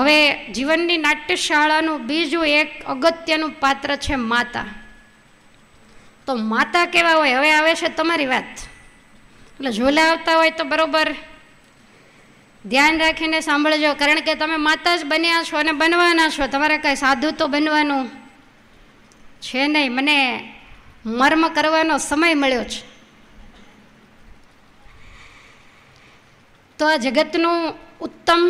હવે જીવનની નાટ્યશાળાનું બીજું એક અગત્યનું પાત્ર છે માતા તો માતા કેવા હોય હવે આવે છે તમારી વાત એટલે ઝોલા આવતા હોય તો બરાબર ધ્યાન રાખીને સાંભળજો કારણ કે તમે માતા જ બન્યા છો અને બનવાના છો તમારે કાંઈ સાધુ તો બનવાનું છે નહીં મને મર્મ કરવાનો સમય મળ્યો છે તો આ જગતનું ઉત્તમ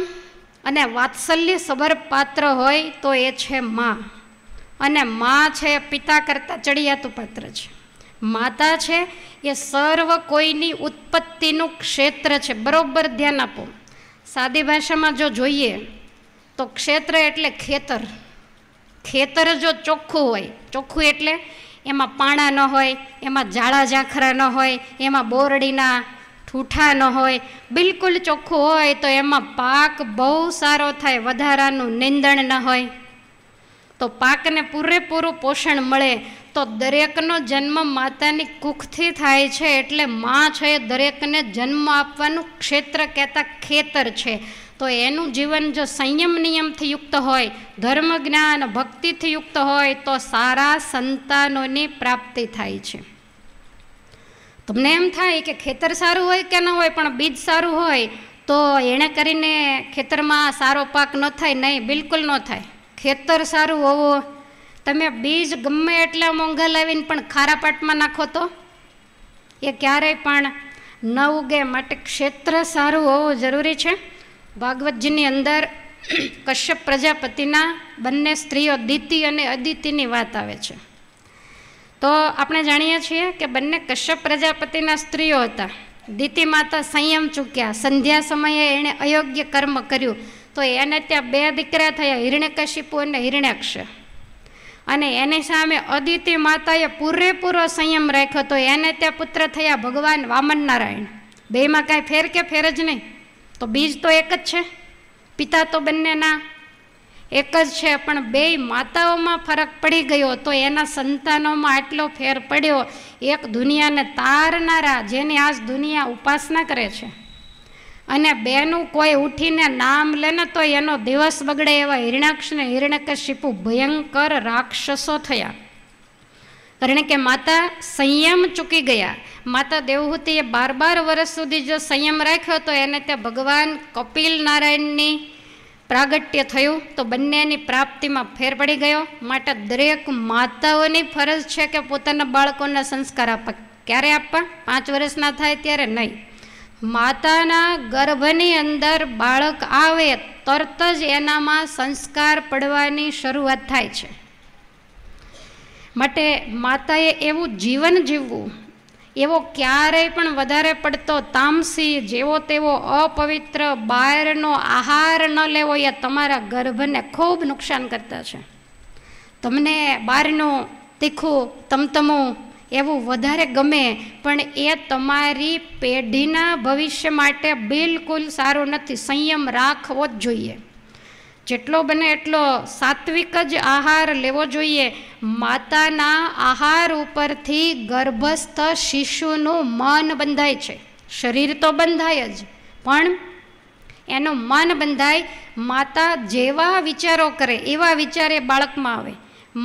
અને વાત્સલ્ય સભર પાત્ર હોય તો એ છે માં અને માં છે પિતા કરતાં ચડિયાતું પાત્ર છે માતા છે એ સર્વ કોઈની ઉત્પત્તિનું ક્ષેત્ર છે બરોબર ધ્યાન આપો સાદી ભાષામાં જો જોઈએ તો ક્ષેત્ર એટલે ખેતર ખેતર જો ચોખ્ખું હોય ચોખ્ખું એટલે એમાં પાણા ન હોય એમાં ઝાડા ઝાંખરા ન હોય એમાં બોરડીના ઠૂઠા ન હોય બિલકુલ ચોખ્ખું હોય તો એમાં પાક બહુ સારો થાય વધારાનું નિંદણ ન હોય તો પાકને પૂરેપૂરું પોષણ મળે તો દરેકનો જન્મ માતાની કુખથી થાય છે એટલે માં છે દરેકને જન્મ આપવાનું ક્ષેત્ર કહેતા ખેતર છે તો એનું જીવન જો સંયમ નિયમથી યુક્ત હોય ધર્મ જ્ઞાન ભક્તિથી યુક્ત હોય તો સારા સંતાનોની પ્રાપ્તિ થાય છે તમને એમ થાય કે ખેતર સારું હોય કે ન હોય પણ બીજ સારું હોય તો એણે કરીને ખેતરમાં સારો પાક ન થાય નહીં બિલકુલ ન થાય ખેતર સારું હોવું તમે બીજ ગમે એટલા મોંઘા લાવીને પણ ખારા પાટમાં નાખો તો એ ક્યારેય પણ ન ઉગે માટે ક્ષેત્ર સારું હોવું જરૂરી છે ભાગવતજીની અંદર કશ્યપ પ્રજાપતિના બંને સ્ત્રીઓ દિતિ અને અદિતિની વાત આવે છે તો આપણે જાણીએ છીએ કે બંને કશ્યપ પ્રજાપતિના સ્ત્રીઓ હતા દીતિ માતા સંયમ ચૂક્યા સંધ્યા સમયે એણે અયોગ્ય કર્મ કર્યું તો એને ત્યાં બે દીકરા થયા હિરણ્યકશિપુ અને હિરણ્યાક્ષ અને એની સામે અદિતિ માતાએ પૂરેપૂરો સંયમ રાખ્યો તો એને ત્યાં પુત્ર થયા ભગવાન વામન નારાયણ બેમાં કાંઈ ફેર કે ફેર જ નહીં તો બીજ તો એક જ છે પિતા તો બંનેના એક જ છે પણ બે માતાઓમાં ફરક પડી ગયો તો એના સંતાનોમાં આટલો ફેર પડ્યો એક દુનિયાને તારનારા જેની આજ દુનિયા ઉપાસના કરે છે અને બેનું કોઈ ઉઠીને નામ લે ને તો એનો દિવસ બગડે એવા હિરણાક્ષ ને શિપુ ભયંકર રાક્ષસો થયા કારણ કે માતા સંયમ ચૂકી ગયા માતા દેવહૂતિએ બાર બાર વર્ષ સુધી જો સંયમ રાખ્યો તો એને ત્યાં ભગવાન કપિલ નારાયણની પ્રાગટ્ય થયું તો બંનેની પ્રાપ્તિમાં ફેર પડી ગયો માટે દરેક માતાઓની ફરજ છે કે પોતાના બાળકોના સંસ્કાર આપવા ક્યારે આપવા પાંચ વર્ષના થાય ત્યારે નહીં માતાના ગર્ભની અંદર બાળક આવે તરત જ એનામાં સંસ્કાર પડવાની શરૂઆત થાય છે માટે માતાએ એવું જીવન જીવવું એવો ક્યારેય પણ વધારે પડતો તામસી જેવો તેવો અપવિત્ર બહારનો આહાર ન લેવો એ તમારા ગર્ભને ખૂબ નુકસાન કરતા છે તમને બહારનું તીખું તમતમું એવું વધારે ગમે પણ એ તમારી પેઢીના ભવિષ્ય માટે બિલકુલ સારું નથી સંયમ રાખવો જ જોઈએ જેટલો બને એટલો સાત્વિક જ આહાર લેવો જોઈએ માતાના આહાર ઉપરથી ગર્ભસ્થ શિશુનું મન બંધાય છે શરીર તો બંધાય જ પણ એનું મન બંધાય માતા જેવા વિચારો કરે એવા વિચાર એ બાળકમાં આવે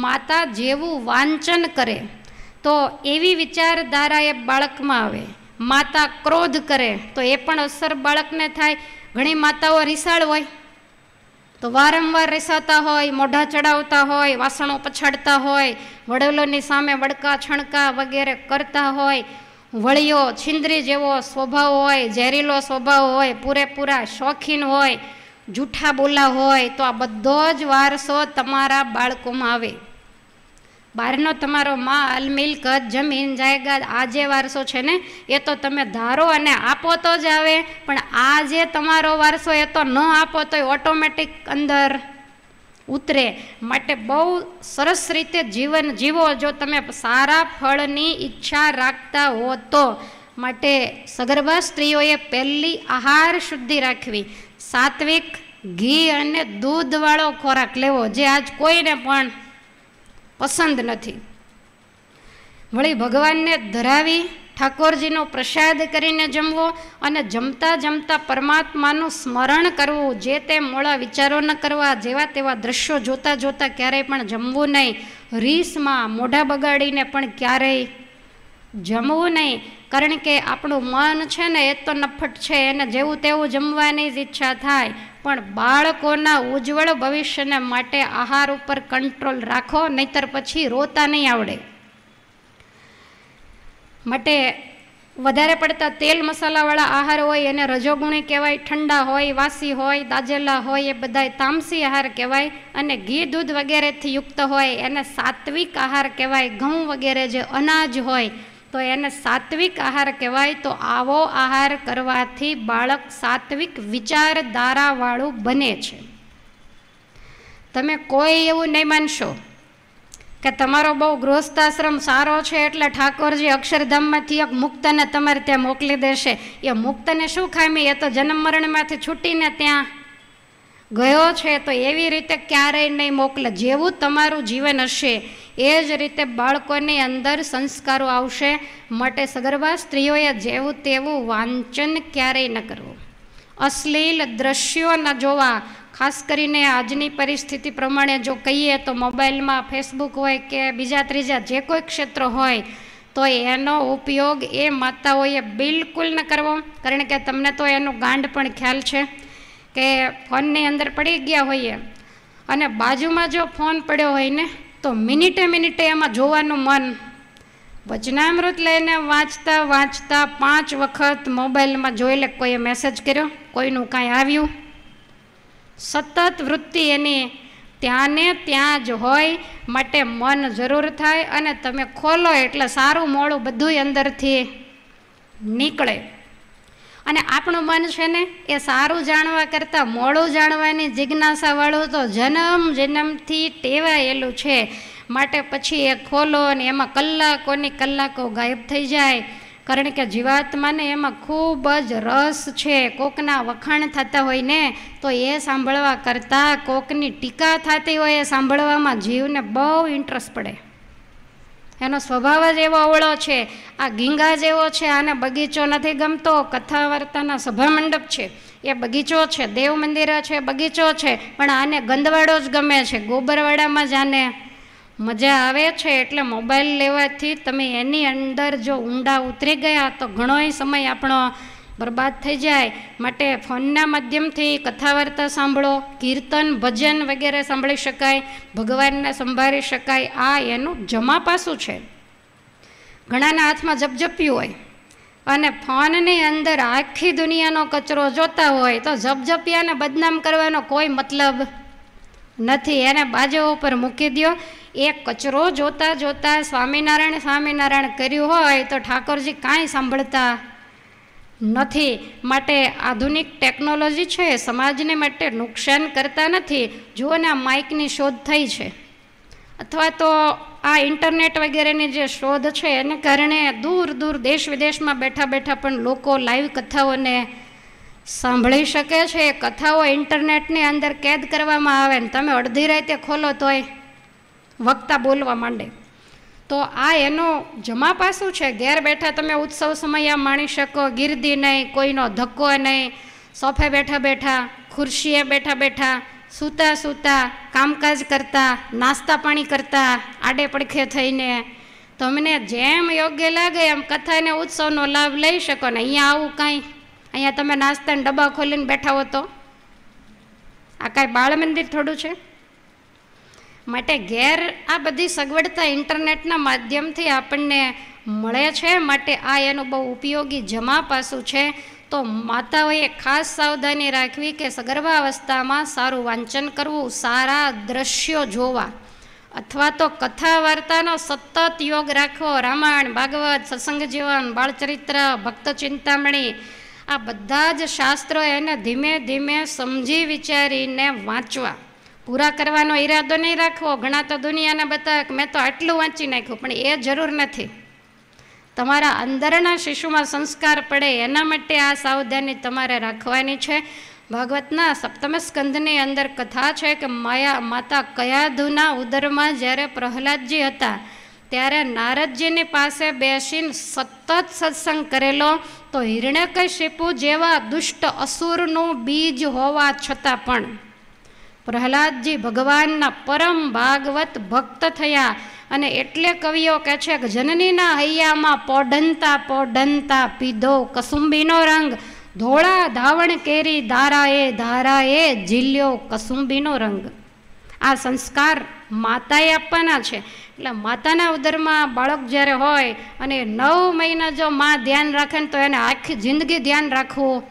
માતા જેવું વાંચન કરે તો એવી વિચારધારા એ બાળકમાં આવે માતા ક્રોધ કરે તો એ પણ અસર બાળકને થાય ઘણી માતાઓ રિસાળ હોય તો વારંવાર રેસાતા હોય મોઢા ચડાવતા હોય વાસણો પછાડતા હોય વડવલોની સામે વડકા છણકા વગેરે કરતા હોય વળિયો છિંદરી જેવો સ્વભાવ હોય ઝેરીલો સ્વભાવ હોય પૂરેપૂરા શોખીન હોય જૂઠા બોલા હોય તો આ બધો જ વારસો તમારા બાળકોમાં આવે બહારનો તમારો માલ મિલકત જમીન જાયગાદ આ જે વારસો છે ને એ તો તમે ધારો અને આપો તો જ આવે પણ આ જે તમારો વારસો એ તો ન આપો તો ઓટોમેટિક અંદર ઉતરે માટે બહુ સરસ રીતે જીવન જીવો જો તમે સારા ફળની ઈચ્છા રાખતા હો તો માટે સગર્ભા સ્ત્રીઓએ પહેલી આહાર શુદ્ધિ રાખવી સાત્વિક ઘી અને દૂધવાળો ખોરાક લેવો જે આજ કોઈને પણ પસંદ નથી વળી ભગવાનને ધરાવી ઠાકોરજીનો પ્રસાદ કરીને જમવો અને જમતા જમતા પરમાત્માનું સ્મરણ કરવું જે તે મોળા વિચારો ન કરવા જેવા તેવા દ્રશ્યો જોતા જોતા ક્યારેય પણ જમવું નહીં રીસમાં મોઢા બગાડીને પણ ક્યારેય જમવું નહીં કારણ કે આપણું મન છે ને એ તો નફટ છે એને જેવું તેવું જમવાની જ ઈચ્છા થાય પણ બાળકોના ઉજ્જવળ ભવિષ્યને માટે આહાર ઉપર કંટ્રોલ રાખો નહીતર પછી રોતા નહીં આવડે માટે વધારે પડતા તેલ મસાલાવાળા આહાર હોય એને રજોગુણી કહેવાય ઠંડા હોય વાસી હોય દાજેલા હોય એ બધા તામસી આહાર કહેવાય અને ઘી દૂધ વગેરેથી યુક્ત હોય એને સાત્વિક આહાર કહેવાય ઘઉં વગેરે જે અનાજ હોય તો એને સાત્વિક આહાર કહેવાય તો આવો આહાર કરવાથી બાળક સાત્વિક વિચારધારાવાળું બને છે તમે કોઈ એવું નહીં માનશો કે તમારો બહુ ગૃહસ્થાશ્રમ સારો છે એટલે ઠાકોરજી અક્ષરધામમાંથી એક મુક્તને તમારે ત્યાં મોકલી દેશે એ મુક્તને શું ખામી એ તો જન્મ મરણમાંથી છૂટીને ત્યાં ગયો છે તો એવી રીતે ક્યારેય નહીં મોકલે જેવું તમારું જીવન હશે એ જ રીતે બાળકોની અંદર સંસ્કારો આવશે માટે સગર્ભા સ્ત્રીઓએ જેવું તેવું વાંચન ક્યારેય ન કરવું અશ્લીલ દ્રશ્યો ન જોવા ખાસ કરીને આજની પરિસ્થિતિ પ્રમાણે જો કહીએ તો મોબાઈલમાં ફેસબુક હોય કે બીજા ત્રીજા જે કોઈ ક્ષેત્ર હોય તો એનો ઉપયોગ એ માતાઓએ બિલકુલ ન કરવો કારણ કે તમને તો એનું ગાંડ પણ ખ્યાલ છે કે ફોનની અંદર પડી ગયા હોઈએ અને બાજુમાં જો ફોન પડ્યો હોય ને તો મિનિટે મિનિટે એમાં જોવાનું મન વચનામૃત લઈને વાંચતા વાંચતા પાંચ વખત મોબાઈલમાં જોઈ લે કોઈએ મેસેજ કર્યો કોઈનું કાંઈ આવ્યું સતત વૃત્તિ એની ત્યાંને ત્યાં જ હોય માટે મન જરૂર થાય અને તમે ખોલો એટલે સારું મોડું બધું અંદરથી નીકળે અને આપણું મન છે ને એ સારું જાણવા કરતાં મોડું જાણવાની જિજ્ઞાસાવાળું તો જન્મ જન્મથી ટેવાયેલું છે માટે પછી એ ખોલો અને એમાં કલાકોની કલાકો ગાયબ થઈ જાય કારણ કે જીવાત્માને એમાં ખૂબ જ રસ છે કોકના વખાણ થતા હોય ને તો એ સાંભળવા કરતાં કોકની ટીકા થતી હોય એ સાંભળવામાં જીવને બહુ ઇન્ટરેસ્ટ પડે એનો સ્વભાવ જ એવો અવળો છે આ ગીંગા જેવો છે આને બગીચો નથી ગમતો કથા વાર્તાના સભા મંડપ છે એ બગીચો છે દેવ મંદિર છે બગીચો છે પણ આને ગંદવાડો જ ગમે છે ગોબરવાડામાં જ આને મજા આવે છે એટલે મોબાઈલ લેવાથી તમે એની અંદર જો ઊંડા ઉતરી ગયા તો ઘણોય સમય આપણો બરબાદ થઈ જાય માટે ફોનના માધ્યમથી કથા વાર્તા સાંભળો કીર્તન ભજન વગેરે સાંભળી શકાય ભગવાનને સંભાળી શકાય આ એનું જમા પાસું છે ઘણાના હાથમાં જપજપ્યું હોય અને ફોનની અંદર આખી દુનિયાનો કચરો જોતા હોય તો જપજપિયાને બદનામ કરવાનો કોઈ મતલબ નથી એને બાજુ ઉપર મૂકી દો એ કચરો જોતાં જોતાં સ્વામિનારાયણ સ્વામિનારાયણ કર્યું હોય તો ઠાકોરજી કાંઈ સાંભળતા નથી માટે આધુનિક ટેકનોલોજી છે સમાજને માટે નુકસાન કરતા નથી જુઓ આ માઇકની શોધ થઈ છે અથવા તો આ ઇન્ટરનેટ વગેરેની જે શોધ છે એને કારણે દૂર દૂર દેશ વિદેશમાં બેઠા બેઠા પણ લોકો લાઈવ કથાઓને સાંભળી શકે છે કથાઓ ઇન્ટરનેટની અંદર કેદ કરવામાં આવે ને તમે અડધી રાતે ખોલો તોય વક્તા બોલવા માંડે તો આ એનો જમા પાસું છે ઘેર બેઠા તમે ઉત્સવ સમય આ માણી શકો ગીરદી નહીં કોઈનો ધક્કો નહીં સોફે બેઠા બેઠા ખુરશીએ બેઠા બેઠા સૂતા સૂતા કામકાજ કરતા નાસ્તા પાણી કરતા આડે પડખે થઈને તમને જેમ યોગ્ય લાગે એમ કથા અને ઉત્સવનો લાભ લઈ શકો ને અહીંયા આવું કાંઈ અહીંયા તમે નાસ્તાને ડબ્બા ખોલીને બેઠા હો તો આ કાંઈ બાળ મંદિર થોડું છે માટે ઘેર આ બધી સગવડતા ઇન્ટરનેટના માધ્યમથી આપણને મળે છે માટે આ એનું બહુ ઉપયોગી જમા પાસું છે તો માતાઓએ ખાસ સાવધાની રાખવી કે સગર્ભાવસ્થામાં સારું વાંચન કરવું સારા દ્રશ્યો જોવા અથવા તો કથા વાર્તાનો સતત યોગ રાખવો રામાયણ ભાગવત સત્સંગ જીવન બાળચરિત્ર ભક્ત ચિંતામણી આ બધા જ શાસ્ત્રો એને ધીમે ધીમે સમજી વિચારીને વાંચવા પૂરા કરવાનો ઈરાદો નહીં રાખવો ઘણા તો દુનિયાના બધા મેં તો આટલું વાંચી નાખ્યું પણ એ જરૂર નથી તમારા અંદરના શિશુમાં સંસ્કાર પડે એના માટે આ સાવધાની તમારે રાખવાની છે ભગવતના સપ્તમ સ્કંદની અંદર કથા છે કે માયા માતા કયાધુના ઉદરમાં જ્યારે પ્રહલાદજી હતા ત્યારે નારદજીની પાસે બેસીને સતત સત્સંગ કરેલો તો શિપુ જેવા દુષ્ટ અસુરનું બીજ હોવા છતાં પણ પ્રહલાદજી ભગવાનના પરમ ભાગવત ભક્ત થયા અને એટલે કવિઓ કહે છે કે જનનીના હૈયામાં પોઢનતા પોઢનતા પીધો કસુંબીનો રંગ ધોળા ધાવણ કેરી ધારાએ ધારાએ ઝીલ્યો કસુંબીનો રંગ આ સંસ્કાર માતાએ આપવાના છે એટલે માતાના ઉદરમાં બાળક જ્યારે હોય અને નવ મહિના જો મા ધ્યાન રાખે ને તો એને આખી જિંદગી ધ્યાન રાખવું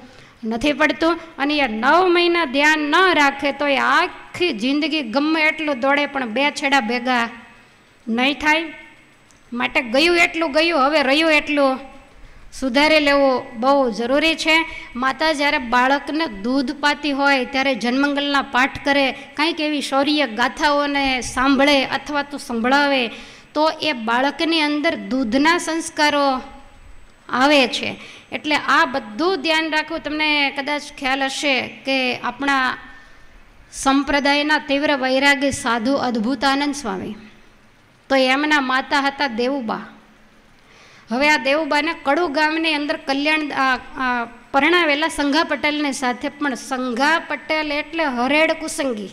નથી પડતું અને એ નવ મહિના ધ્યાન ન રાખે તો એ આખી જિંદગી ગમે એટલું દોડે પણ બે છેડા ભેગા નહીં થાય માટે ગયું એટલું ગયું હવે રહ્યું એટલું સુધારી લેવું બહુ જરૂરી છે માતા જ્યારે બાળકને દૂધ પાતી હોય ત્યારે જન્મંગલના પાઠ કરે કંઈક એવી શૌર્ય ગાથાઓને સાંભળે અથવા તો સંભળાવે તો એ બાળકની અંદર દૂધના સંસ્કારો આવે છે એટલે આ બધું ધ્યાન રાખવું તમને કદાચ ખ્યાલ હશે કે આપણા સંપ્રદાયના તીવ્ર વૈરાગ્ય સાધુ અદ્ભુત આનંદ સ્વામી તો એમના માતા હતા દેવુબા હવે આ દેવુબાને કડુ ગામની અંદર કલ્યાણ પરણાવેલા સંઘા પટેલની સાથે પણ સંઘા પટેલ એટલે હરેડ કુસંગી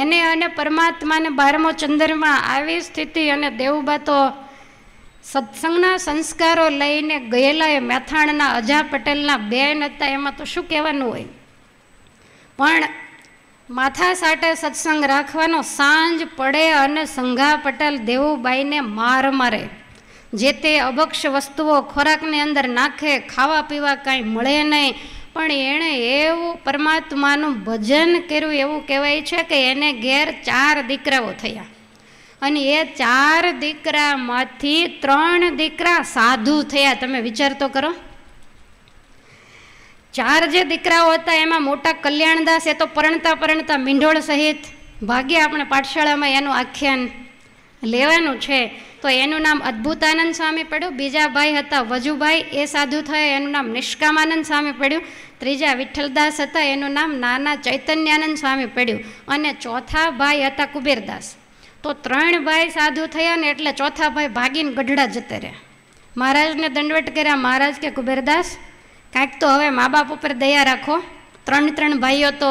એને અને પરમાત્માને બારમો ચંદ્રમાં આવી સ્થિતિ અને દેવુબા તો સત્સંગના સંસ્કારો લઈને ગયેલા એ મેથાણના અજા પટેલના બેન હતા એમાં તો શું કહેવાનું હોય પણ માથા સાટે સત્સંગ રાખવાનો સાંજ પડે અને સંઘા પટેલ દેવુબાઈને માર મારે જે તે અબક્ષ વસ્તુઓ ખોરાકની અંદર નાખે ખાવા પીવા કાંઈ મળે નહીં પણ એણે એવું પરમાત્માનું ભજન કર્યું એવું કહેવાય છે કે એને ઘેર ચાર દીકરાઓ થયા અને એ ચાર દીકરામાંથી ત્રણ દીકરા સાધુ થયા તમે વિચાર તો કરો ચાર જે દીકરાઓ હતા એમાં મોટા કલ્યાણદાસ એ તો પરણતા પરણતા મીંઢોળ સહિત ભાગ્ય આપણે પાઠશાળામાં એનું આખ્યાન લેવાનું છે તો એનું નામ અદ્ભુતાનંદ સ્વામી પડ્યું બીજા ભાઈ હતા વજુભાઈ એ સાધુ થયા એનું નામ નિષ્કામાનંદ સ્વામી પડ્યું ત્રીજા વિઠ્ઠલદાસ હતા એનું નામ નાના ચૈતન્યાનંદ સ્વામી પડ્યું અને ચોથા ભાઈ હતા કુબેરદાસ તો ત્રણ ભાઈ સાધુ થયા ને એટલે ચોથા ભાઈ ભાગીને ગઢડા જતા રહ્યા મહારાજને દંડવટ કર્યા મહારાજ કે કુબેરદાસ કાંઈક તો હવે મા બાપ ઉપર દયા રાખો ત્રણ ત્રણ ભાઈઓ તો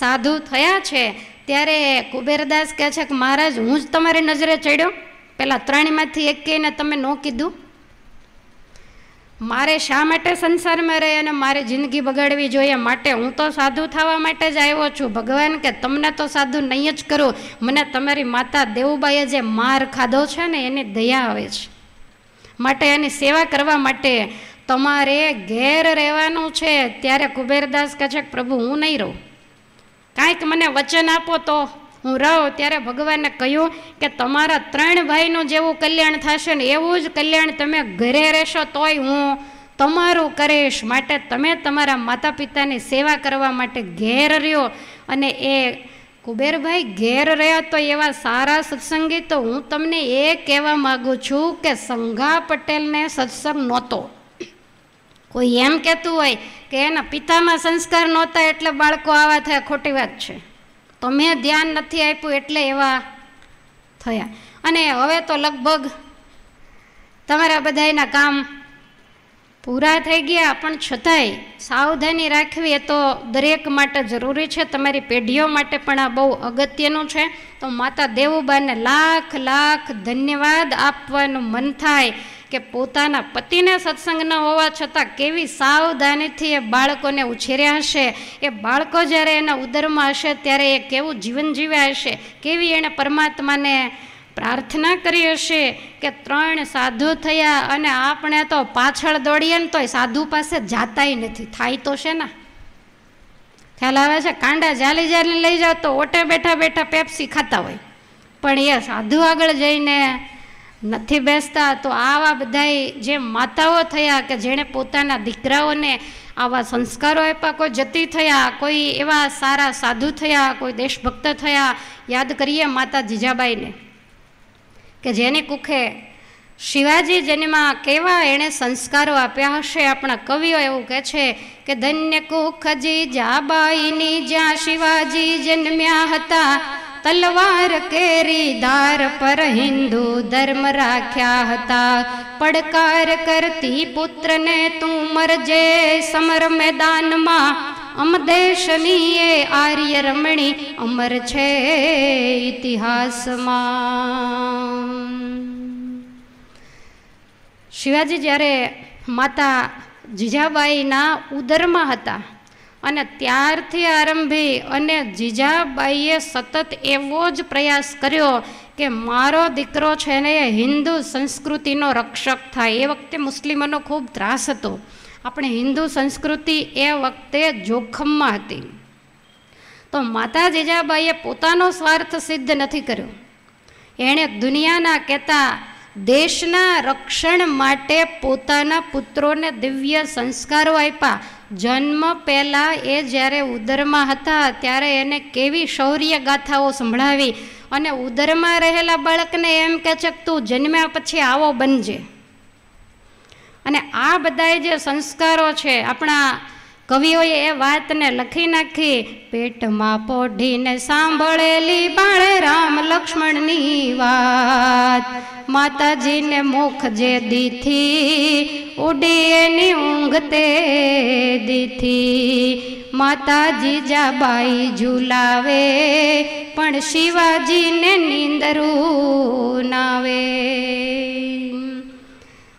સાધુ થયા છે ત્યારે કુબેરદાસ કહે છે કે મહારાજ હું જ તમારી નજરે ચડ્યો પેલા ત્રણમાંથી એક કહીને તમે ન કીધું મારે શા માટે સંસારમાં રહે અને મારે જિંદગી બગાડવી જોઈએ માટે હું તો સાધુ થવા માટે જ આવ્યો છું ભગવાન કે તમને તો સાધુ નહીં જ કરું મને તમારી માતા દેવુબાઈએ જે માર ખાધો છે ને એની દયા આવે છે માટે એની સેવા કરવા માટે તમારે ઘેર રહેવાનું છે ત્યારે કુબેરદાસ કહે છે પ્રભુ હું નહીં રહું કાંઈક મને વચન આપો તો હું રહો ત્યારે ભગવાને કહ્યું કે તમારા ત્રણ ભાઈનું જેવું કલ્યાણ થશે ને એવું જ કલ્યાણ તમે ઘરે રહેશો તોય હું તમારું કરીશ માટે તમે તમારા માતા પિતાની સેવા કરવા માટે ઘેર રહ્યો અને એ કુબેરભાઈ ઘેર રહ્યા તો એવા સારા સત્સંગી તો હું તમને એ કહેવા માગું છું કે સંઘા પટેલને સત્સંગ નહોતો કોઈ એમ કહેતું હોય કે એના પિતામાં સંસ્કાર નહોતા એટલે બાળકો આવા થયા ખોટી વાત છે તો મેં ધ્યાન નથી આપ્યું એટલે એવા થયા અને હવે તો લગભગ તમારા બધાના કામ પૂરા થઈ ગયા પણ છતાંય સાવધાની રાખવી એ તો દરેક માટે જરૂરી છે તમારી પેઢીઓ માટે પણ આ બહુ અગત્યનું છે તો માતા દેવુબાને લાખ લાખ ધન્યવાદ આપવાનું મન થાય કે પોતાના પતિને સત્સંગ ન હોવા છતાં કેવી સાવધાનીથી એ બાળકોને ઉછેર્યા હશે એ બાળકો જ્યારે એના ઉદરમાં હશે ત્યારે એ કેવું જીવન જીવ્યા હશે કેવી એણે પરમાત્માને પ્રાર્થના કરી હશે કે ત્રણ સાધુ થયા અને આપણે તો પાછળ દોડીએ ને તોય સાધુ પાસે જાતાય નથી થાય તો છે ને ખ્યાલ આવે છે કાંડા જાલી જાલી લઈ જાવ તો ઓટે બેઠા બેઠા પેપ્સી ખાતા હોય પણ એ સાધુ આગળ જઈને નથી બેસતા તો આવા બધા જે માતાઓ થયા કે જેણે પોતાના દીકરાઓને આવા સંસ્કારો આપ્યા કોઈ જતી થયા કોઈ એવા સારા સાધુ થયા કોઈ દેશભક્ત થયા યાદ કરીએ માતા જીજાબાઈને કે જેની કુખે શિવાજી જેનેમાં કેવા એણે સંસ્કારો આપ્યા હશે આપણા કવિઓ એવું કહે છે કે ધન્ય કુખ જીજાબાઈની જ્યાં શિવાજી જન્મ્યા હતા તલવાર કેરી ધાર પર હિન્દુ ધર્મ રાખ્યા હતા પડકાર કરતી પુત્રને તું મરજે સમર મેદાનમાં અમદેશની એ આર્ય રમણી અમર છે ઇતિહાસમાં શિવાજી જ્યારે માતા જીજાબાઈના ઉદરમાં હતા અને ત્યારથી આરંભી અને જીજાબાઈએ સતત એવો જ પ્રયાસ કર્યો કે મારો દીકરો છે ને એ હિન્દુ સંસ્કૃતિનો રક્ષક થાય એ વખતે મુસ્લિમોનો ખૂબ ત્રાસ હતો આપણે હિન્દુ સંસ્કૃતિ એ વખતે જોખમમાં હતી તો માતા જીજાબાઈએ પોતાનો સ્વાર્થ સિદ્ધ નથી કર્યો એણે દુનિયાના કહેતા દેશના રક્ષણ માટે પોતાના પુત્રોને દિવ્ય સંસ્કારો આપ્યા જન્મ પહેલાં એ જ્યારે ઉદરમાં હતા ત્યારે એને કેવી શૌર્ય ગાથાઓ સંભળાવી અને ઉદરમાં રહેલા બાળકને એમ કહે છે કે તું જન્મ્યા પછી આવો બનજે અને આ બધાએ જે સંસ્કારો છે આપણા કવિઓએ એ વાતને લખી નાખી પેટમાં પોઢીને સાંભળેલી બાળે રામ લક્ષ્મણની વાત માતાજીને મુખ જે દીથી ઉડી એની ઊંઘ તે દીથી માતાજી જાબાઈ ઝુલાવે પણ શિવાજીને નીંદરું નાવે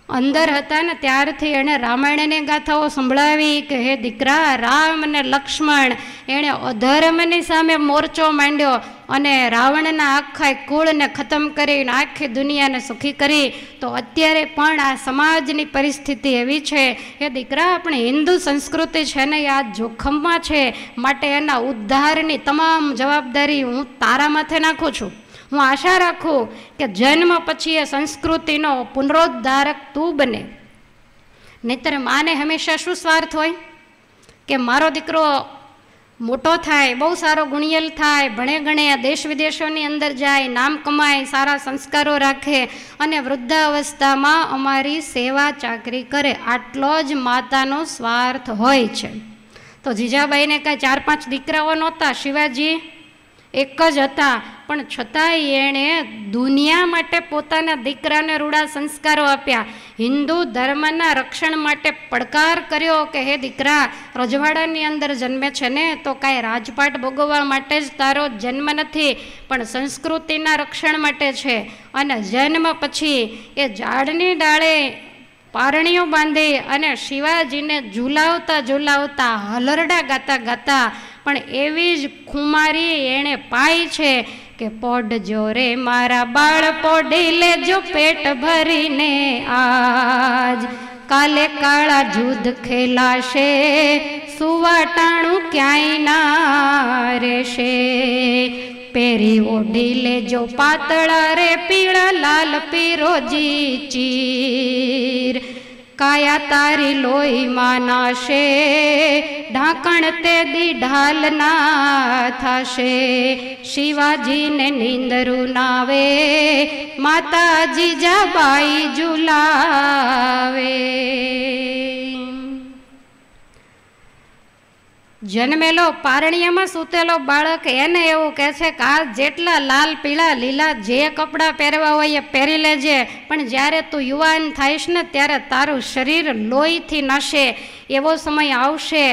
અંદર હતા ને ત્યારથી એણે રામાયણની ગાથાઓ સંભળાવી કે હે દીકરા રામ અને લક્ષ્મણ એણે અધર્મની સામે મોરચો માંડ્યો અને રાવણના આખા કુળને ખતમ કરીને આખી દુનિયાને સુખી કરી તો અત્યારે પણ આ સમાજની પરિસ્થિતિ એવી છે એ દીકરા આપણી હિન્દુ સંસ્કૃતિ છે ને આ જોખમમાં છે માટે એના ઉદ્ધારની તમામ જવાબદારી હું તારા માથે નાખું છું હું આશા રાખું કે જન્મ પછી એ સંસ્કૃતિનો પુનરોદ્ધારક તું બને નહીતર માને હંમેશા શું સ્વાર્થ હોય કે મારો દીકરો મોટો થાય બહુ સારો ગુણિયલ થાય ભણે ગણે દેશ વિદેશોની અંદર જાય નામ કમાય સારા સંસ્કારો રાખે અને વૃદ્ધાવસ્થામાં અમારી સેવા ચાકરી કરે આટલો જ માતાનો સ્વાર્થ હોય છે તો જીજાબાઈને કાંઈ ચાર પાંચ દીકરાઓ નહોતા શિવાજી એક જ હતા પણ છતાંય એણે દુનિયા માટે પોતાના દીકરાને રૂડા સંસ્કારો આપ્યા હિન્દુ ધર્મના રક્ષણ માટે પડકાર કર્યો કે હે દીકરા રજવાડાની અંદર જન્મે છે ને તો કાંઈ રાજપાટ ભોગવવા માટે જ તારો જન્મ નથી પણ સંસ્કૃતિના રક્ષણ માટે છે અને જન્મ પછી એ ઝાડની ડાળે પારણીઓ બાંધી અને શિવાજીને ઝુલાવતા ઝુલાવતા હલરડા ગાતા ગાતા પણ એવી જ ખુમારી એણે પાઈ છે કે પોડ જોરે મારા બાળ પોડી લેજો પેટ ભરીને આજ કાલે કાળા જુદ ખેલાશે સુવાટાણું ક્યાંય ના રહેશે પેરી ઓઢી લેજો પાતળા રે પીળા લાલ પીરોજી ચીર કાયા તારી લોહીમાં નાશે ઢાંકણ તે દી ઢાલના થશે શિવાજીને નીંદરું નાવે માતાજી જાબાઈ ઝુલાવે જન્મેલો પારણીયામાં સૂતેલો બાળક એને એવું કહે છે કે આ જેટલા લાલ પીળા લીલા જે કપડાં પહેરવા હોય એ પહેરી લેજે પણ જ્યારે તું યુવાન થઈશ ને ત્યારે તારું શરીર લોહીથી નાશે એવો સમય આવશે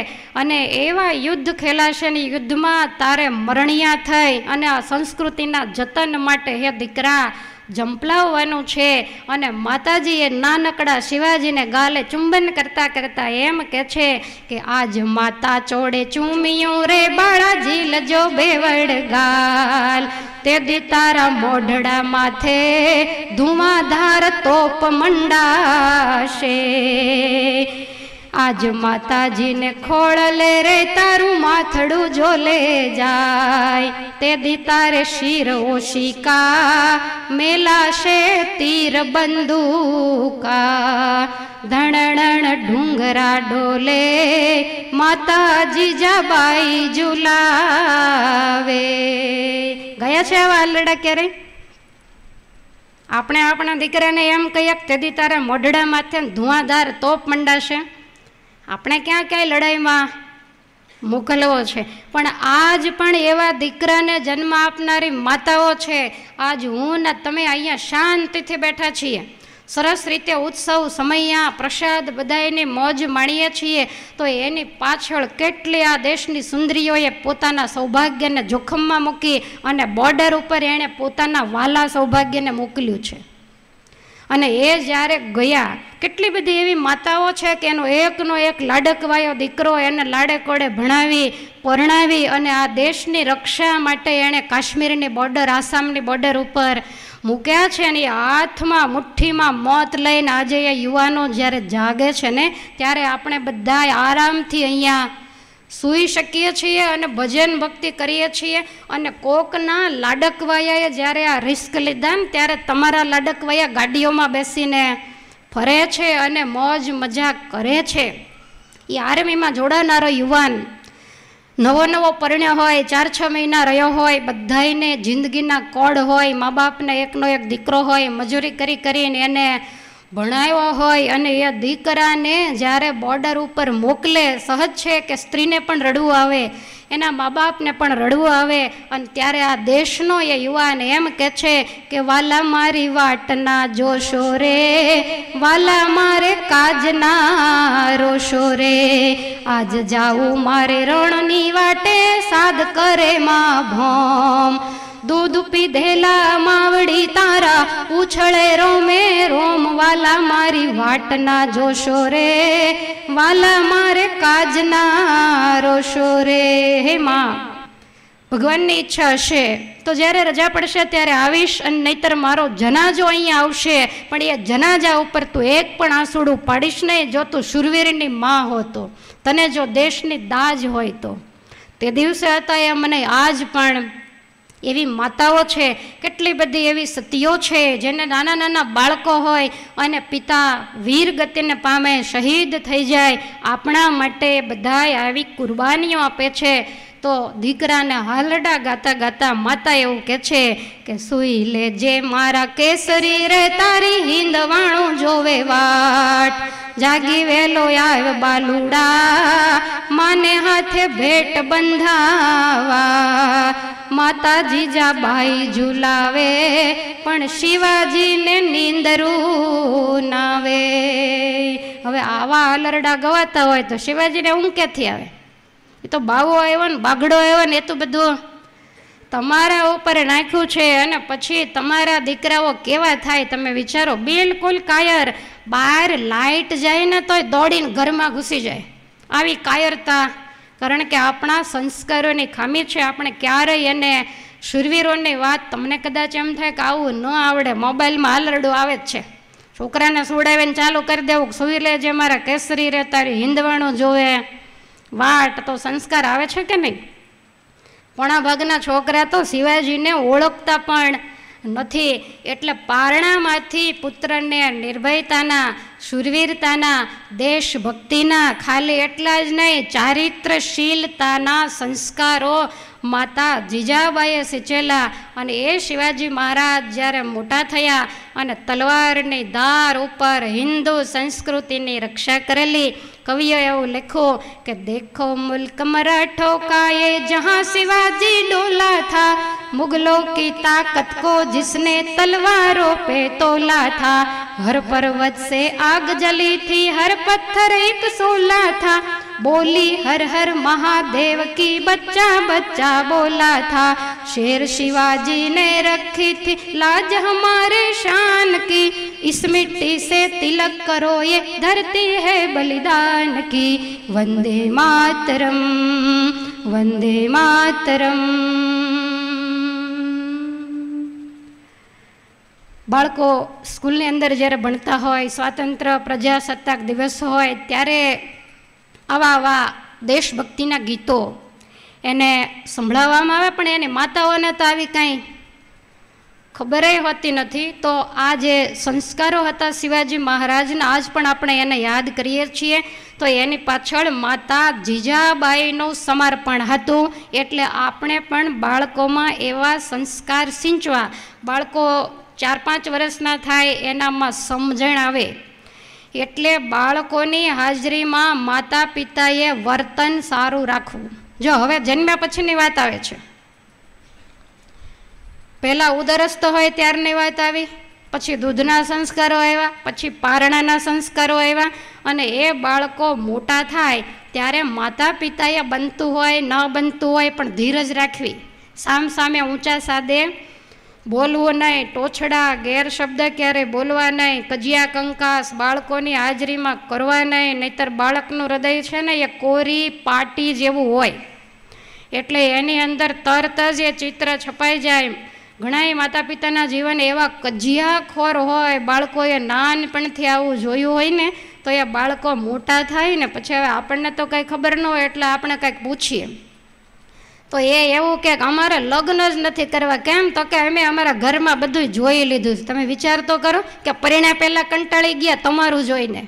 અને એવા યુદ્ધ ખેલાશે ને યુદ્ધમાં તારે મરણિયા થઈ અને આ સંસ્કૃતિના જતન માટે હે દીકરા જંપલાવવાનું છે અને માતાજીએ નાનકડા શિવાજીને ગાલે ચુંબન કરતા કરતા એમ કે છે કે આજ માતા ચોડે ચૂમિયું રે બાળાજી લજો બેવડ ગાલ તે દી તારા મોઢડા માથે ધુમાધાર તોપ મંડાશે આજ માતાજીને ખોળલે રે તારું માથડું ઝોલે જાય તે દી તારે શિર ઓશિકા મેલાશે તીર બંદૂકા ધણણ ઢુંગરા ડોલે માતાજી જબાઈ ઝુલાવે ગયા છે આવા લડા ક્યારે આપણે આપણા દીકરાને એમ કહીએ કે તેથી તારા મોઢડા માથે ધુઆધાર તોપ મંડાશે આપણે ક્યાં ક્યાંય લડાઈમાં મોકલવો છે પણ આજ પણ એવા દીકરાને જન્મ આપનારી માતાઓ છે આજ હું ને તમે અહીંયા શાંતિથી બેઠા છીએ સરસ રીતે ઉત્સવ સમયા પ્રસાદ બધાયની મોજ માણીએ છીએ તો એની પાછળ કેટલી આ દેશની સુંદરીઓએ પોતાના સૌભાગ્યને જોખમમાં મૂકી અને બોર્ડર ઉપર એણે પોતાના વાલા સૌભાગ્યને મોકલ્યું છે અને એ જ્યારે ગયા કેટલી બધી એવી માતાઓ છે કે એનો એકનો એક લાડકવાયો દીકરો એને લાડે ભણાવી પરણાવી અને આ દેશની રક્ષા માટે એણે કાશ્મીરની બોર્ડર આસામની બોર્ડર ઉપર મૂક્યા છે અને હાથમાં મુઠ્ઠીમાં મોત લઈને આજે એ યુવાનો જ્યારે જાગે છે ને ત્યારે આપણે બધા આરામથી અહીંયા સૂઈ શકીએ છીએ અને ભજન ભક્તિ કરીએ છીએ અને કોકના લાડકવાયાએ જ્યારે આ રિસ્ક લીધા ને ત્યારે તમારા લાડકવાયા ગાડીઓમાં બેસીને ફરે છે અને મોજ મજા કરે છે એ આર્મીમાં જોડાનારો યુવાન નવો નવો પરણ્યો હોય ચાર છ મહિના રહ્યો હોય બધાને જિંદગીના કોડ હોય મા બાપને એકનો એક દીકરો હોય મજૂરી કરી કરીને એને ભણાયો હોય અને એ દીકરાને જ્યારે બોર્ડર ઉપર મોકલે સહજ છે કે સ્ત્રીને પણ રડવું આવે એના મા બાપને પણ રડવું આવે અને ત્યારે આ દેશનો એ યુવાન એમ કે છે કે વાલા મારી વાટના જોશો રે વાલા મારે કાજના રોશો રે આજ જાવું મારે રણની વાટે સાદ કરે મા ભોમ દૂધ પીધેલા માવડી તારા ઉછળે રોમે રોમ વાલા મારી વાટના જોશો રે વાલા મારે કાજના રોશો રે હે માં ભગવાનની ઈચ્છા હશે તો જ્યારે રજા પડશે ત્યારે આવીશ અને નહીતર મારો જનાજો અહીંયા આવશે પણ એ જનાજા ઉપર તું એક પણ આંસુડું પાડીશ નહીં જો તું શુરવીરની મા હો તો તને જો દેશની દાજ હોય તો તે દિવસે હતા એ મને આજ પણ એવી માતાઓ છે કેટલી બધી એવી સતીઓ છે જેને નાના નાના બાળકો હોય અને પિતા વીર ગતિને પામે શહીદ થઈ જાય આપણા માટે બધાય આવી કુરબાનીઓ આપે છે તો દીકરાને હાલડા ગાતા ગાતા માતા એવું કે છે કે સુઈ જે મારા કેસરી રે તારી હિંદવાણું જોવે વાટ જાગી વેલો આવ બાલુડા માને હાથે ભેટ બંધાવા માતા જીજાબાઈ ઝુલાવે પણ શિવાજીને નીંદરું નાવે હવે આવા અલરડા ગવાતા હોય તો શિવાજીને ઊંઘ ક્યાંથી આવે એ તો બાવો આવ્યો ને બાગડો આવ્યો ને એ તો બધું તમારા ઉપર નાખ્યું છે અને પછી તમારા દીકરાઓ કેવા થાય તમે વિચારો બિલકુલ કાયર બહાર લાઈટ જાય ને તોય દોડીને ઘરમાં ઘૂસી જાય આવી કાયરતા કારણ કે આપણા સંસ્કારોની ખામી છે આપણે ક્યારેય એને શૂરવીરોની વાત તમને કદાચ એમ થાય કે આવું ન આવડે મોબાઈલમાં આલરડું આવે જ છે છોકરાને સુડાવીને ચાલુ કરી દેવું સુવી લે જે મારા કેસરી રહેતા હિંદવાણું જોવે વાટ તો સંસ્કાર આવે છે કે નહીં પોણા ભાગના છોકરા તો શિવાજીને ઓળખતા પણ નથી એટલે પારણામાંથી પુત્રને નિર્ભયતાના શુરવીરતાના દેશભક્તિના ખાલી એટલા જ નહીં ચારિત્રશીલતાના સંસ્કારો માતા જીજાબાઈએ સિંચેલા અને એ શિવાજી મહારાજ જ્યારે મોટા થયા અને તલવારની ધાર ઉપર હિન્દુ સંસ્કૃતિની રક્ષા કરેલી કવિએ એવું લખ્યું કે દેખો મુલ્ક મરાઠો કાએ જહાં શિવાજી डोला था मुगलों की ताकत को जिसने तलवारों पे तोला था हर पर्वत से आग जली थी हर पत्थर एक सोला था बोली हर हर महादेव की बच्चा बच्चा बोला था शेर शिवाजी ने रखी थी लाज हमारे शान की इस मिट्टी से तिलक करो ये धरती है बलिदान की वंदे मातरम वंदे मातरम બાળકો સ્કૂલની अंदर जरा ભણતા हो સ્વાતંત્ર્ય प्रजासत्ताक दिवस हो तेरे આવા આવા દેશભક્તિના ગીતો એને સંભળાવવામાં આવે પણ એને માતાઓને તો આવી કાંઈ ખબર હોતી નથી તો આ જે સંસ્કારો હતા શિવાજી મહારાજના આજ પણ આપણે એને યાદ કરીએ છીએ તો એની પાછળ માતા જીજાબાઈનું સમર્પણ હતું એટલે આપણે પણ બાળકોમાં એવા સંસ્કાર સિંચવા બાળકો ચાર પાંચ વર્ષના થાય એનામાં સમજણ આવે એટલે બાળકોની હાજરીમાં માતા પિતાએ વર્તન સારું રાખવું જો હવે જન્મ્યા પછીની વાત આવે છે પહેલાં ઉદરસ્ત હોય ત્યારની વાત આવી પછી દૂધના સંસ્કારો આવ્યા પછી પારણાના સંસ્કારો આવ્યા અને એ બાળકો મોટા થાય ત્યારે માતા પિતાએ બનતું હોય ન બનતું હોય પણ ધીરજ રાખવી સામ સામે ઊંચા સાદે બોલવું નહીં ટોછડા ગેરશબ્દ ક્યારે બોલવા નહીં કજિયા કંકાસ બાળકોની હાજરીમાં કરવા નહીં નહીતર બાળકનું હૃદય છે ને એ કોરી પાટી જેવું હોય એટલે એની અંદર તરત જ એ ચિત્ર છપાઈ જાય ઘણા માતા પિતાના જીવન એવા કજિયાખોર હોય બાળકોએ નાનપણથી આવું જોયું હોય ને તો એ બાળકો મોટા થાય ને પછી હવે આપણને તો કંઈ ખબર ન હોય એટલે આપણે કંઈક પૂછીએ તો એ એવું કે અમારે લગ્ન જ નથી કરવા કેમ તો કે અમે અમારા ઘરમાં બધું જોઈ લીધું છે તમે વિચાર તો કરો કે પરિણામ પહેલાં કંટાળી ગયા તમારું જોઈને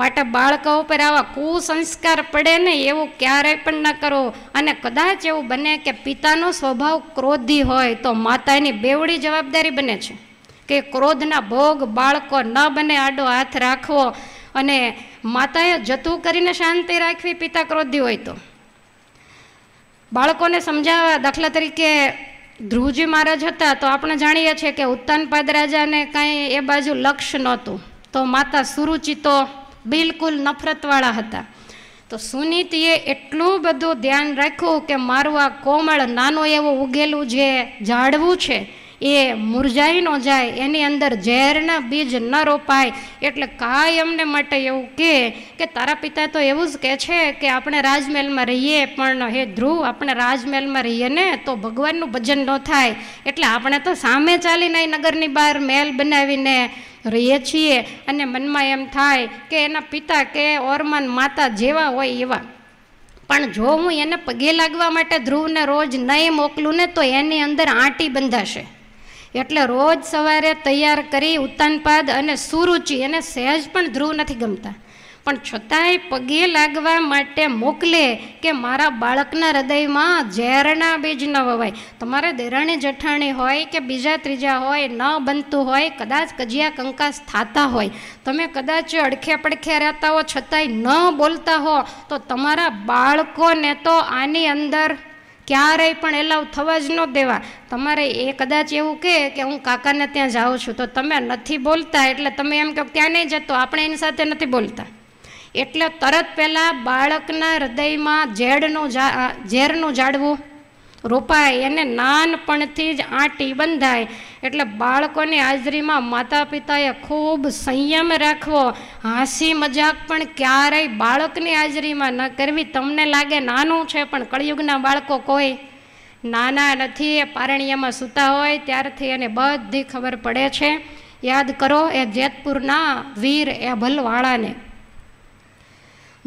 માટે બાળકો ઉપર આવા કુસંસ્કાર પડે ને એવું ક્યારેય પણ ન કરવું અને કદાચ એવું બને કે પિતાનો સ્વભાવ ક્રોધી હોય તો માતાની બેવડી જવાબદારી બને છે કે ક્રોધના ભોગ બાળકો ન બને આડો હાથ રાખવો અને માતાએ જતું કરીને શાંતિ રાખવી પિતા ક્રોધી હોય તો બાળકોને સમજાવવા દાખલા તરીકે ધ્રુવજી મહારાજ હતા તો આપણે જાણીએ છીએ કે ઉત્તાનપાદ રાજાને કાંઈ એ બાજુ લક્ષ નહોતું તો માતા સુરુચિતો બિલકુલ નફરતવાળા હતા તો સુનીતિએ એટલું બધું ધ્યાન રાખ્યું કે મારું આ કોમળ નાનું એવું ઉગેલું જે ઝાડવું છે એ મુરઝાઈ ન જાય એની અંદર ઝેરના બીજ ન રોપાય એટલે કાંઈ કાયમને માટે એવું કહે કે તારા પિતા તો એવું જ કહે છે કે આપણે રાજમહેલમાં રહીએ પણ હે ધ્રુવ આપણે રાજમહેલમાં રહીએ ને તો ભગવાનનું ભજન ન થાય એટલે આપણે તો સામે ચાલીને નગરની બહાર મહેલ બનાવીને રહીએ છીએ અને મનમાં એમ થાય કે એના પિતા કે ઓરમાન માતા જેવા હોય એવા પણ જો હું એને પગે લાગવા માટે ધ્રુવને રોજ નહીં મોકલું ને તો એની અંદર આંટી બંધાશે એટલે રોજ સવારે તૈયાર કરી ઉત્તાનપાદ અને સુરુચિ એને સહેજ પણ ધ્રુવ નથી ગમતા પણ છતાંય પગે લાગવા માટે મોકલે કે મારા બાળકના હૃદયમાં ઝેરના બીજ ન વવાય તમારે દેરાણી જઠાણી હોય કે બીજા ત્રીજા હોય ન બનતું હોય કદાચ કજિયા કંકાસ થતા હોય તમે કદાચ અડખે પડખે રહેતા હો છતાંય ન બોલતા હો તો તમારા બાળકોને તો આની અંદર ક્યારેય પણ એલાવ થવા જ ન દેવા તમારે એ કદાચ એવું કહે કે હું કાકાને ત્યાં જાઉં છું તો તમે નથી બોલતા એટલે તમે એમ કહો ત્યાં નહીં જતો આપણે એની સાથે નથી બોલતા એટલે તરત પહેલાં બાળકના હૃદયમાં ઝેડનું ઝેરનું જાળવું રોપાય એને નાનપણથી જ આંટી બંધાય એટલે બાળકોની હાજરીમાં માતા પિતાએ ખૂબ સંયમ રાખવો હાંસી મજાક પણ ક્યારેય બાળકની હાજરીમાં ન કરવી તમને લાગે નાનું છે પણ કળિયુગના બાળકો કોઈ નાના નથી એ પારણીયામાં સૂતા હોય ત્યારથી એને બધી ખબર પડે છે યાદ કરો એ જેતપુરના વીર એ ભલવાળાને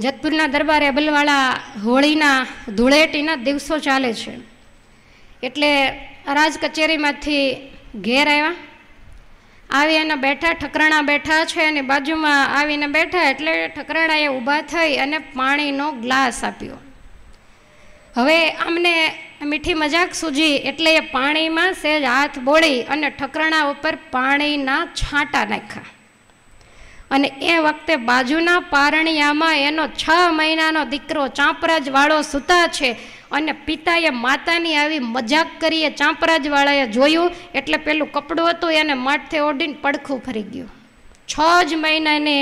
જેતપુરના દરબારે એ ભલવાળા હોળીના ધૂળેટીના દિવસો ચાલે છે એટલે રાજ કચેરીમાંથી ઘેર આવ્યા આવી અને બેઠા ઠકરાણા બેઠા છે અને બાજુમાં આવીને બેઠા એટલે ઠકરાણાએ ઊભા થઈ અને પાણીનો ગ્લાસ આપ્યો હવે અમને મીઠી મજાક સૂજી એટલે એ પાણીમાં સેજ હાથ બોળી અને ઠકરાણા ઉપર પાણીના છાંટા નાખ્યા અને એ વખતે બાજુના પારણિયામાં એનો છ મહિનાનો દીકરો ચાંપરાજવાળો સૂતા છે અને પિતાએ માતાની આવી મજાક કરીએ ચાંપરાજવાળાએ જોયું એટલે પેલું કપડું હતું એને માથે ઓઢીને પડખું ફરી ગયું છ જ મહિનાને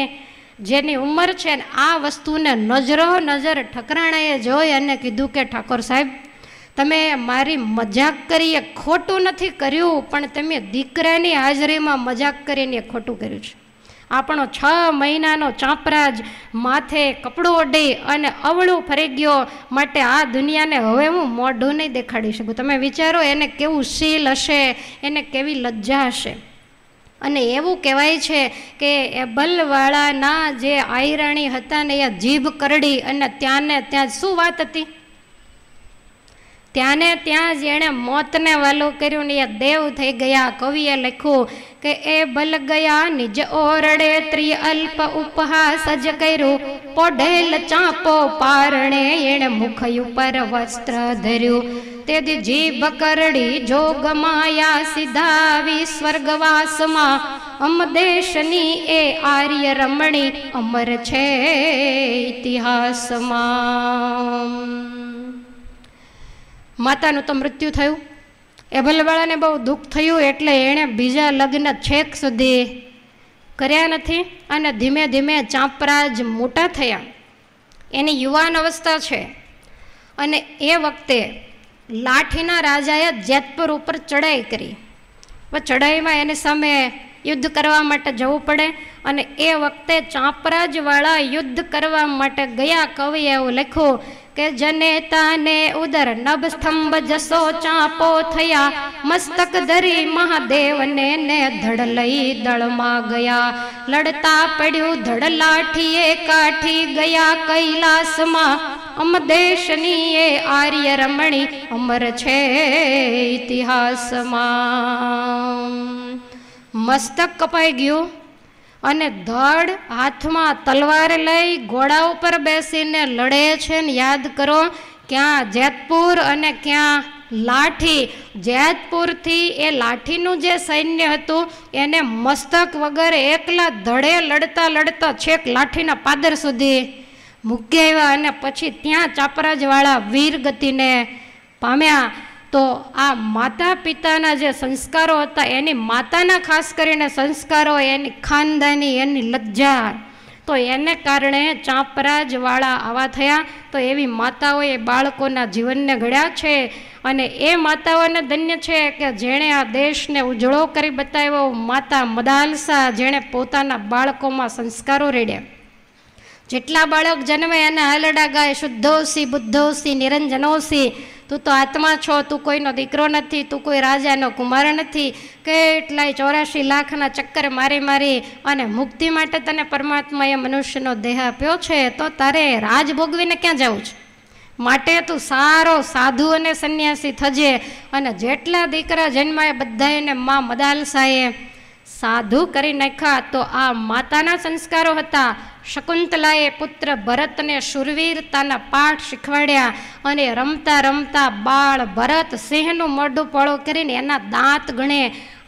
જેની ઉંમર છે ને આ વસ્તુને નજરો નજર ઠકરાણાએ જોઈ અને કીધું કે ઠાકોર સાહેબ તમે મારી મજાક કરીએ ખોટું નથી કર્યું પણ તમે દીકરાની હાજરીમાં મજાક કરીને ખોટું કર્યું છે આપણો છ મહિનાનો ચાંપરાજ માથે કપડું ઓઢી અને અવળું ફરી ગયો માટે આ દુનિયાને હવે હું મોઢું નહીં દેખાડી શકું તમે વિચારો એને કેવું શીલ હશે એને કેવી લજ્જા હશે અને એવું કહેવાય છે કે એ બલવાળાના જે આયરાણી હતા ને એ જીભ કરડી અને ત્યાંને ત્યાં શું વાત હતી ત્યાંને ત્યાં જેણે મોતને વાલું કર્યું ને એ દેવ થઈ ગયા કવિએ લખ્યું કે એ બલ ગયા નિજ ઓરડે ત્રિ અલ્પ ઉપહાસ જ કર્યું પોઢેલ ચાંપો પારણે એણે મુખ ઉપર વસ્ત્ર ધર્યું તેથી જીભ કરડી જોગ માયા સીધાવી સ્વર્ગવાસમાં અમદેશની એ આર્ય રમણી અમર છે ઇતિહાસમાં માતાનું તો મૃત્યુ થયું એ ભલબાળાને બહુ દુઃખ થયું એટલે એણે બીજા લગ્ન છેક સુધી કર્યા નથી અને ધીમે ધીમે ચાંપરાજ મોટા થયા એની યુવાન અવસ્થા છે અને એ વખતે લાઠીના રાજાએ જેતપુર ઉપર ચડાઈ કરી ચડાઈમાં એની સામે યુદ્ધ કરવા માટે જવું પડે અને એ વખતે ચાંપરાજવાળા યુદ્ધ કરવા માટે ગયા કવિએ એવું લખ્યું કે જને તાને ઉદર નભ સ્તંભ જસો ચાંપો થયા મસ્તક ધરી મહાદેવને ને ધડ લઈ દળમાં ગયા લડતા પડ્યું ધડ લાઠીએ કાઠી ગયા કૈલાસમાં અમદેશની એ આર્ય રમણી અમર છે ઇતિહાસમાં મસ્તક કપાઈ ગયું અને ધડ હાથમાં તલવાર લઈ ઘોડા ઉપર બેસીને લડે છે ને યાદ કરો ક્યાં જેતપુર અને ક્યાં લાઠી જેતપુરથી એ લાઠીનું જે સૈન્ય હતું એને મસ્તક વગર એકલા ધડે લડતા લડતા છેક લાઠીના પાદર સુધી મૂકી આવ્યા અને પછી ત્યાં ચાપરાજવાળા વીર ગતિને પામ્યા તો આ માતા પિતાના જે સંસ્કારો હતા એની માતાના ખાસ કરીને સંસ્કારો એની ખાનદાની એની લજ્જા તો એને કારણે ચાંપરાજવાળા આવા થયા તો એવી માતાઓએ બાળકોના જીવનને ઘડ્યા છે અને એ માતાઓને ધન્ય છે કે જેણે આ દેશને ઉજળો કરી બતાવ્યો માતા મદાલસા જેણે પોતાના બાળકોમાં સંસ્કારો રેડ્યા જેટલા બાળક જન્મે એને હાલડા ગાય શુદ્ધોસી બુદ્ધોસી નિરંજનોસી તું તો આત્મા છો તું કોઈનો દીકરો નથી તું કોઈ રાજાનો કુમાર નથી કેટલાય ચોરાશી લાખના ચક્કર મારી મારી અને મુક્તિ માટે તને પરમાત્માએ મનુષ્યનો દેહ આપ્યો છે તો તારે રાજ ભોગવીને ક્યાં જવું છે માટે તું સારો સાધુ અને સંન્યાસી થજે અને જેટલા દીકરા જન્માય બધા એને મા મદાલસાએ સાધુ કરી નાખ્યા તો આ માતાના સંસ્કારો હતા શકુંતલાએ પુત્ર ભરતને શુરવીરતાના પાઠ શીખવાડ્યા અને રમતા રમતા બાળ ભરત સિંહનું મોઢું પળો કરીને એના દાંત ગણે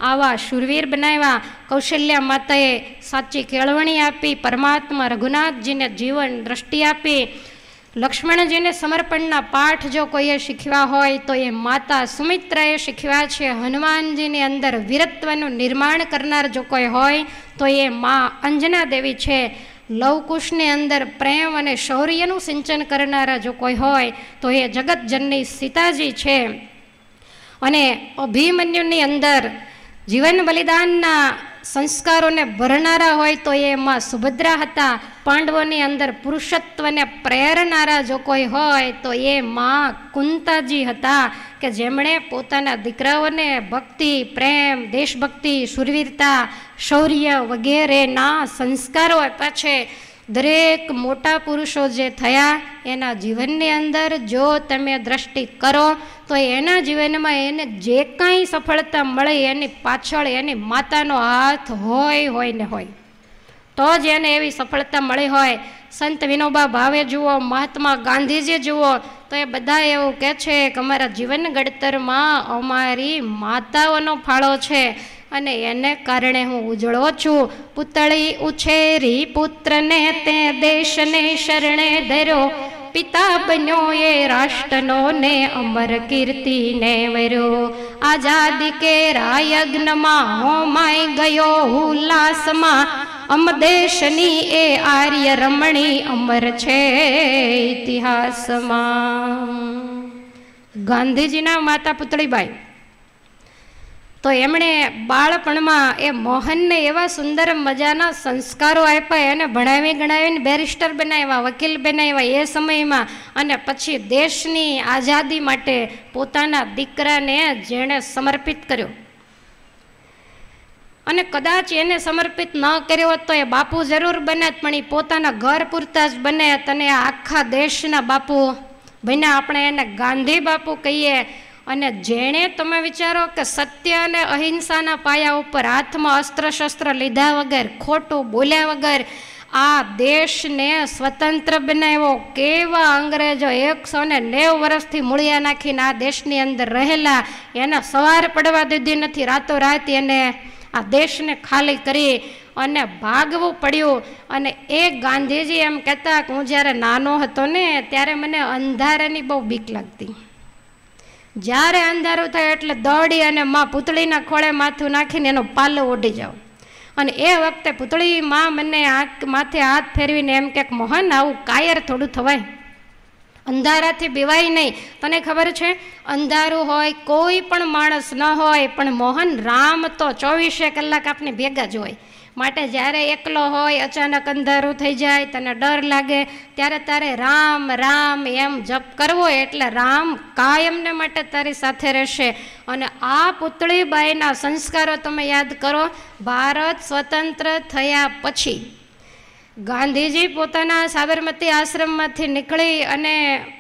આવા શુરવીર બનાવ્યા કૌશલ્યા માતાએ સાચી કેળવણી આપી પરમાત્મા રઘુનાથજીને જીવન દ્રષ્ટિ આપી લક્ષ્મણજીને સમર્પણના પાઠ જો કોઈએ શીખ્યા હોય તો એ માતા સુમિત્રાએ શીખ્યા છે હનુમાનજીની અંદર વીરત્વનું નિર્માણ કરનાર જો કોઈ હોય તો એ મા અંજના દેવી છે લવકુશની અંદર પ્રેમ અને શૌર્યનું સિંચન કરનારા જો કોઈ હોય તો એ જગતજનની સીતાજી છે અને અભિમન્યુની અંદર જીવન બલિદાનના સંસ્કારોને ભરનારા હોય તો એમાં સુભદ્રા હતા પાંડવોની અંદર પુરુષત્વને પ્રેરનારા જો કોઈ હોય તો એ માં કુંતાજી હતા કે જેમણે પોતાના દીકરાઓને ભક્તિ પ્રેમ દેશભક્તિ સુરવીરતા શૌર્ય વગેરેના સંસ્કારો આપ્યા છે દરેક મોટા પુરુષો જે થયા એના જીવનની અંદર જો તમે દ્રષ્ટિ કરો તો એના જીવનમાં એને જે કાંઈ સફળતા મળે એની પાછળ એની માતાનો હાથ હોય હોય ને હોય તો જ એને એવી સફળતા મળી હોય સંત વિનોબા ભાવે જુઓ મહાત્મા ગાંધીજી જુઓ તો એ બધા એવું કહે છે કે અમારા જીવન ઘડતરમાં અમારી માતાઓનો ફાળો છે અને એને કારણે હું ઉજળો છું પુતળી ઉછેરી પુત્રને તે દેશને શરણે ધર્યો પિતા બન્યો એ રાષ્ટ્રનો ને અમર કીર્તિને વર્યો આઝાદી કે રાયજ્ઞમાં હોમાઈ ગયો ઉલ્લાસમાં અમદેશની એ આર્ય રમણી અમર છે ઇતિહાસમાં ગાંધીજીના માતા પુતળીબાઈ તો એમણે બાળપણમાં એ મોહનને એવા સુંદર મજાના સંસ્કારો આપ્યા એને ભણાવી ગણાવીને બેરિસ્ટર બનાવ્યા વકીલ બનાવ્યા એ સમયમાં અને પછી દેશની આઝાદી માટે પોતાના દીકરાને જેણે સમર્પિત કર્યો અને કદાચ એને સમર્પિત ન કર્યો હોત તો એ બાપુ જરૂર બન્યા પણ એ પોતાના ઘર પૂરતા જ બન્યા અને આખા દેશના બાપુ ભાઈને આપણે એને ગાંધી બાપુ કહીએ અને જેણે તમે વિચારો કે સત્ય અને અહિંસાના પાયા ઉપર હાથમાં અસ્ત્ર શસ્ત્ર લીધા વગર ખોટું બોલ્યા વગર આ દેશને સ્વતંત્ર બનાવ્યો કેવા અંગ્રેજો એકસો ને નેવ વર્ષથી મૂળિયા નાખીને આ દેશની અંદર રહેલા એને સવાર પડવા દીધી નથી રાતોરાત એને આ દેશને ખાલી કરી અને ભાગવું પડ્યું અને એ ગાંધીજી એમ કહેતા કે હું જ્યારે નાનો હતો ને ત્યારે મને અંધારાની બહુ બીક લાગતી જ્યારે અંધારું થાય એટલે દોડી અને માં પૂતળીના ખોળે માથું નાખીને એનો પાલો ઓઢી જાઉં અને એ વખતે પૂતળી માં મને આંખ માથે હાથ ફેરવીને એમ કે મોહન આવું કાયર થોડું થવાય અંધારાથી બીવાય નહીં તને ખબર છે અંધારું હોય કોઈ પણ માણસ ન હોય પણ મોહન રામ તો ચોવીસે કલાક આપને ભેગા જ હોય માટે જ્યારે એકલો હોય અચાનક અંધારું થઈ જાય તને ડર લાગે ત્યારે તારે રામ રામ એમ જપ કરવો એટલે રામ કાયમને માટે તારી સાથે રહેશે અને આ પુતળીબાઈના સંસ્કારો તમે યાદ કરો ભારત સ્વતંત્ર થયા પછી ગાંધીજી પોતાના સાબરમતી આશ્રમમાંથી નીકળી અને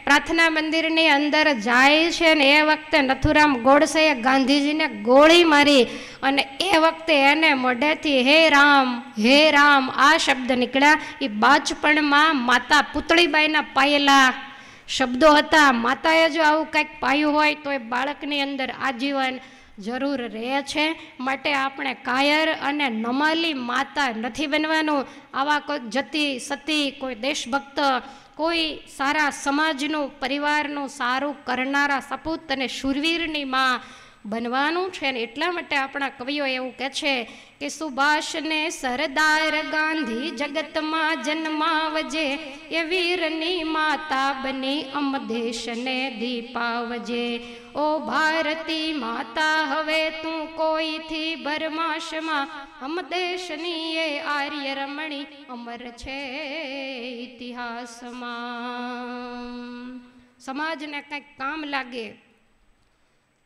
પ્રાર્થના મંદિરની અંદર જાય છે ને એ વખતે નથુરામ ગોડસેએ ગાંધીજીને ગોળી મારી અને એ વખતે એને મોઢેથી હે રામ હે રામ આ શબ્દ નીકળ્યા એ બાચપણમાં માતા પુતળીબાઈના પાયેલા શબ્દો હતા માતાએ જો આવું કંઈક પાયું હોય તો એ બાળકની અંદર આજીવન જરૂર રહે છે માટે આપણે કાયર અને નમાલી માતા નથી બનવાનું આવા કોઈ જતી સતી કોઈ દેશભક્ત કોઈ સારા સમાજનું પરિવારનું સારું કરનારા સપૂત અને શૂરવીરની માં બનવાનું છે ને એટલા માટે આપણા કવિઓ એવું કહે છે કે સુભાષને સરદાર ગાંધી જગતમાં જન્માવજે એ વીરની માતા બની અમદેશને દીપાવજે ઓ ભારતી માતા હવે તું કોઈ થી બરમાશમાં અમદેશની એ આર્ય રમણી અમર છે ઇતિહાસમાં સમાજને કંઈક કામ લાગે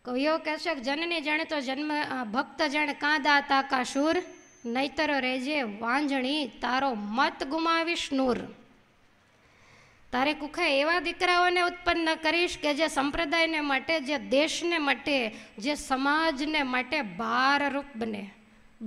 કવિઓ કહેશે જનની જાણે તો જન્મ ભક્ત જાણે કાંદા તાકા શૂર નહીતર રેજે વાંજણી તારો મત ગુમાવીશ નૂર તારે કુખા એવા દીકરાઓને ઉત્પન્ન કરીશ કે જે સંપ્રદાયને માટે જે દેશને માટે જે સમાજને માટે ભારરૂપ બને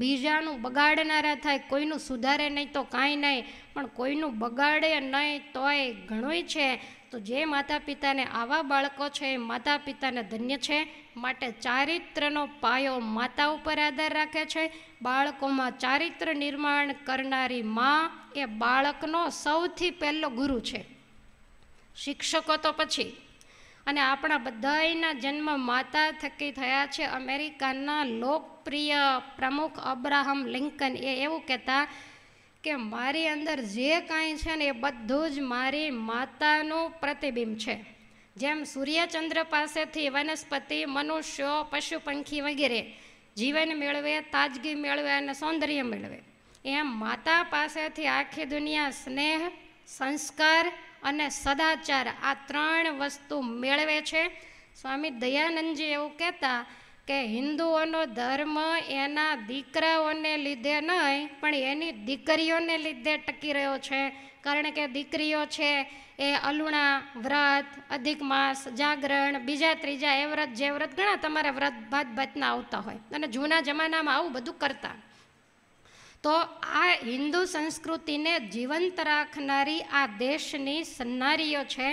બીજાનું બગાડનારા થાય કોઈનું સુધારે નહીં તો કાંઈ નહીં પણ કોઈનું બગાડે નહીં તોય ઘણુંય છે તો જે માતા પિતાને આવા બાળકો છે એ માતા પિતાને ધન્ય છે માટે ચારિત્રનો પાયો માતા ઉપર આધાર રાખે છે બાળકોમાં ચારિત્ર નિર્માણ કરનારી મા એ બાળકનો સૌથી પહેલો ગુરુ છે શિક્ષકો તો પછી અને આપણા બધાના જન્મ માતા થકી થયા છે અમેરિકાના લોકપ્રિય પ્રમુખ અબ્રાહમ લિંકન એ એવું કહેતા કે મારી અંદર જે કાંઈ છે ને એ બધું જ મારી માતાનું પ્રતિબિંબ છે જેમ સૂર્યચંદ્ર પાસેથી વનસ્પતિ મનુષ્યો પશુ પંખી વગેરે જીવન મેળવે તાજગી મેળવે અને સૌંદર્ય મેળવે એમ માતા પાસેથી આખી દુનિયા સ્નેહ સંસ્કાર અને સદાચાર આ ત્રણ વસ્તુ મેળવે છે સ્વામી દયાનંદજી એવું કહેતા કે હિન્દુઓનો ધર્મ એના દીકરાઓને લીધે નહીં પણ એની દીકરીઓને લીધે ટકી રહ્યો છે કારણ કે દીકરીઓ છે એ અલુણા વ્રત અધિક માસ જાગરણ બીજા ત્રીજા એ વ્રત જે વ્રત ઘણા તમારે વ્રત ભાત ભાતના આવતા હોય અને જૂના જમાનામાં આવું બધું કરતા તો આ હિન્દુ સંસ્કૃતિને જીવંત રાખનારી આ દેશની સન્નારીઓ છે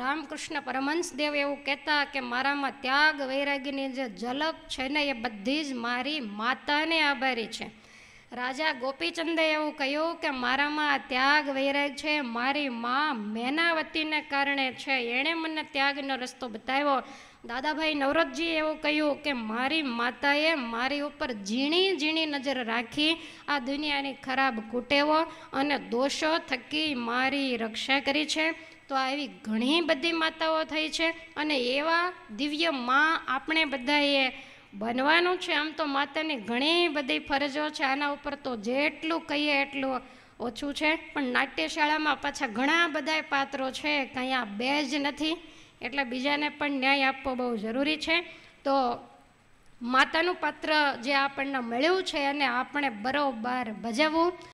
રામકૃષ્ણ પરમહંસદેવ એવું કહેતા કે મારામાં ત્યાગ વૈરાગ્યની જે ઝલક છે ને એ બધી જ મારી માતાને આભારી છે રાજા ગોપીચંદે એવું કહ્યું કે મારામાં આ ત્યાગ વૈરાગ છે મારી મા મેનાવતીને કારણે છે એણે મને ત્યાગનો રસ્તો બતાવ્યો દાદાભાઈ નવરતજીએ એવું કહ્યું કે મારી માતાએ મારી ઉપર ઝીણી ઝીણી નજર રાખી આ દુનિયાની ખરાબ કુટેવો અને દોષો થકી મારી રક્ષા કરી છે તો આવી ઘણી બધી માતાઓ થઈ છે અને એવા દિવ્ય માં આપણે બધાએ બનવાનું છે આમ તો માતાની ઘણી બધી ફરજો છે આના ઉપર તો જેટલું કહીએ એટલું ઓછું છે પણ નાટ્યશાળામાં પાછા ઘણા બધા પાત્રો છે કંઈ આ બે જ નથી એટલે બીજાને પણ ન્યાય આપવો બહુ જરૂરી છે તો માતાનું પાત્ર જે આપણને મળ્યું છે અને આપણે બરોબર ભજવવું